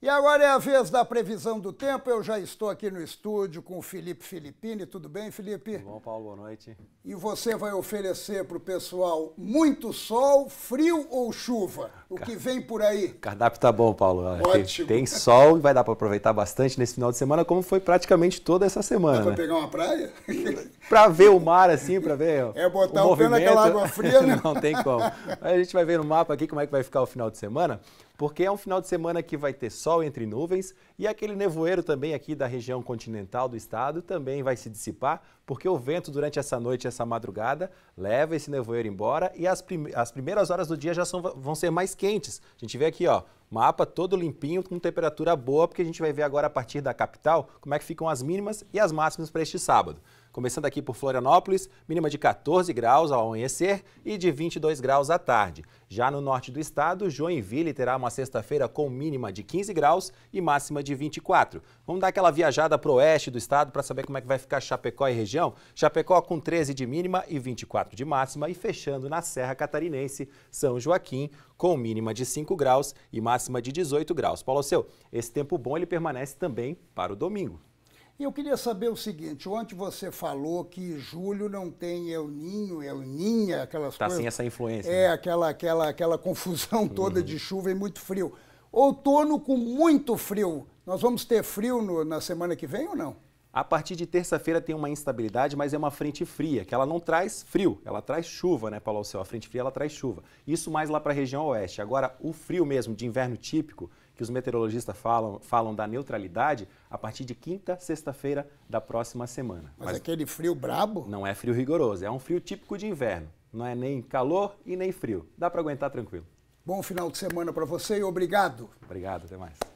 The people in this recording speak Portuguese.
E agora é a vez da previsão do tempo. Eu já estou aqui no estúdio com o Felipe Filipini. Tudo bem, Felipe? Tudo bom, Paulo. Boa noite. E você vai oferecer para o pessoal muito sol, frio ou chuva? O Car... que vem por aí? O cardápio tá bom, Paulo. Ótimo. Tem sol e vai dar para aproveitar bastante nesse final de semana, como foi praticamente toda essa semana. Dá né? para pegar uma praia? para ver o mar assim, para ver. É botar o, o pé naquela água fria, né? Não tem como. a gente vai ver no mapa aqui como é que vai ficar o final de semana porque é um final de semana que vai ter sol entre nuvens e aquele nevoeiro também aqui da região continental do estado também vai se dissipar, porque o vento durante essa noite, essa madrugada, leva esse nevoeiro embora e as, prim as primeiras horas do dia já são, vão ser mais quentes. A gente vê aqui, ó, mapa todo limpinho, com temperatura boa, porque a gente vai ver agora a partir da capital como é que ficam as mínimas e as máximas para este sábado. Começando aqui por Florianópolis, mínima de 14 graus ao amanhecer e de 22 graus à tarde. Já no norte do estado, Joinville terá uma sexta-feira com mínima de 15 graus e máxima de 24. Vamos dar aquela viajada para o oeste do estado para saber como é que vai ficar Chapecó e região. Chapecó com 13 de mínima e 24 de máxima e fechando na Serra Catarinense, São Joaquim, com mínima de 5 graus e máxima de 18 graus. Paulo Seu, esse tempo bom ele permanece também para o domingo. E eu queria saber o seguinte: ontem você falou que julho não tem El Ninho, El Ninha, aquelas tá coisas. Está sem essa influência. É, né? aquela, aquela, aquela confusão toda uhum. de chuva e muito frio. Outono com muito frio. Nós vamos ter frio no, na semana que vem ou não? A partir de terça-feira tem uma instabilidade, mas é uma frente fria, que ela não traz frio, ela traz chuva, né, Paulo Alceu? A frente fria ela traz chuva. Isso mais lá para a região oeste. Agora, o frio mesmo de inverno típico, que os meteorologistas falam, falam da neutralidade a partir de quinta, sexta-feira da próxima semana. Mas, Mas aquele frio brabo? Não é frio rigoroso, é um frio típico de inverno. Não é nem calor e nem frio. Dá para aguentar tranquilo. Bom final de semana para você e obrigado. Obrigado, até mais.